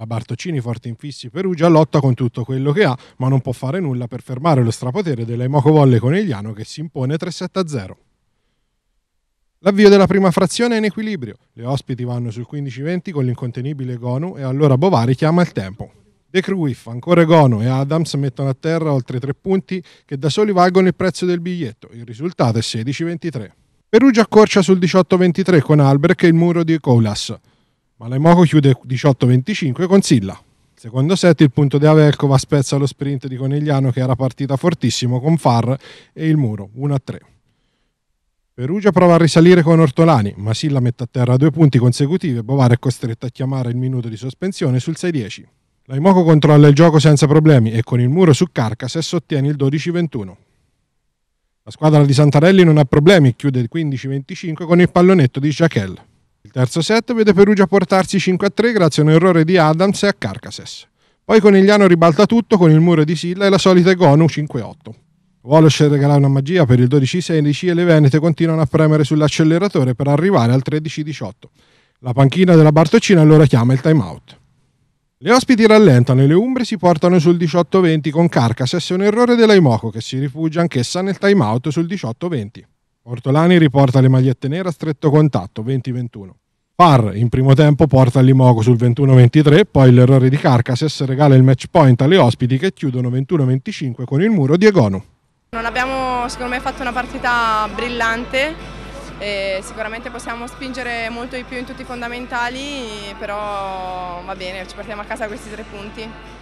La Bartoccini forte in fissi Perugia lotta con tutto quello che ha, ma non può fare nulla per fermare lo strapotere dell'Emoco Volle Conegliano che si impone 3-7-0. L'avvio della prima frazione è in equilibrio. Le ospiti vanno sul 15-20 con l'incontenibile Gonu e allora Bovari chiama il tempo. De Cruyff, ancora Gonu e Adams mettono a terra oltre tre punti che da soli valgono il prezzo del biglietto. Il risultato è 16-23. Perugia accorcia sul 18-23 con Albrecht e il muro di Koulas ma Malaimoco chiude 18-25 con Silla. Secondo set il punto di Avercova spezza allo sprint di Conegliano che era partita fortissimo con Far e il muro 1-3. Perugia prova a risalire con Ortolani, ma Silla mette a terra due punti consecutivi e Bovar è costretto a chiamare il minuto di sospensione sul 6-10. Laimoco controlla il gioco senza problemi e con il muro su Carcases ottiene il 12-21. La squadra di Santarelli non ha problemi, e chiude il 15-25 con il pallonetto di Jaquel. Il terzo set vede Perugia portarsi 5-3 grazie a un errore di Adams e a Carcases. Poi Conigliano ribalta tutto con il muro di Silla e la solita Gonu 5-8. Walsh regala una magia per il 12-16 e le Venete continuano a premere sull'acceleratore per arrivare al 13-18. La panchina della Bartoccina allora chiama il timeout. Le ospiti rallentano e le Umbre si portano sul 18-20 con Carcases e un errore dell'Aimoco che si rifugia anch'essa nel timeout sul 18-20. Ortolani riporta le magliette nere a stretto contatto 20-21. Par in primo tempo porta l'Imogo sul 21-23, poi l'errore di Carcasses regala il match point alle ospiti che chiudono 21-25 con il muro di Egonu. Non abbiamo secondo me fatto una partita brillante, sicuramente possiamo spingere molto di più in tutti i fondamentali, però va bene, ci portiamo a casa questi tre punti.